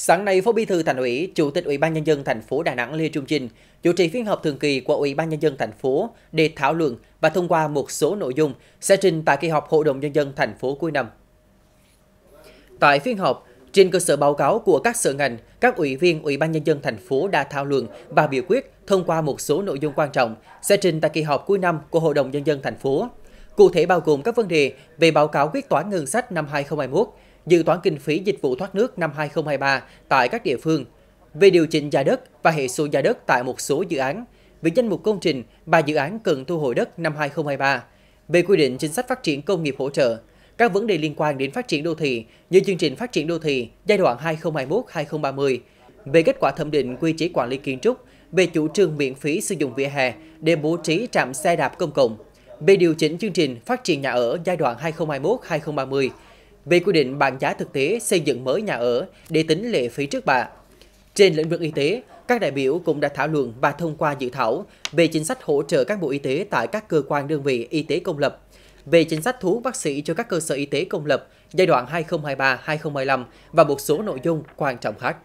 Sáng nay, Phó Bí thư Thành ủy, Chủ tịch Ủy ban nhân dân thành phố Đà Nẵng Lê Trung Trinh chủ trì phiên họp thường kỳ của Ủy ban nhân dân thành phố để thảo luận và thông qua một số nội dung sẽ trình tại kỳ họp Hội đồng nhân dân thành phố cuối năm. Tại phiên họp, trên cơ sở báo cáo của các sở ngành, các ủy viên Ủy ban nhân dân thành phố đã thảo luận và biểu quyết thông qua một số nội dung quan trọng sẽ trình tại kỳ họp cuối năm của Hội đồng nhân dân thành phố. Cụ thể bao gồm các vấn đề về báo cáo quyết toán ngân sách năm 2021, dự toán kinh phí dịch vụ thoát nước năm 2023 tại các địa phương, về điều chỉnh giá đất và hệ số giá đất tại một số dự án, về danh mục công trình và dự án cần thu hồi đất năm 2023, về quy định chính sách phát triển công nghiệp hỗ trợ, các vấn đề liên quan đến phát triển đô thị như chương trình phát triển đô thị giai đoạn 2021-2030, về kết quả thẩm định quy chế quản lý kiến trúc, về chủ trương miễn phí sử dụng vỉa hè để bố trí trạm xe đạp công cộng, về điều chỉnh chương trình phát triển nhà ở giai đoạn 2021-2030, về quy định bảng giá thực tế xây dựng mới nhà ở để tính lệ phí trước bạ. Trên lĩnh vực y tế, các đại biểu cũng đã thảo luận và thông qua dự thảo về chính sách hỗ trợ các bộ y tế tại các cơ quan đơn vị y tế công lập, về chính sách thú bác sĩ cho các cơ sở y tế công lập giai đoạn 2023-2025 và một số nội dung quan trọng khác.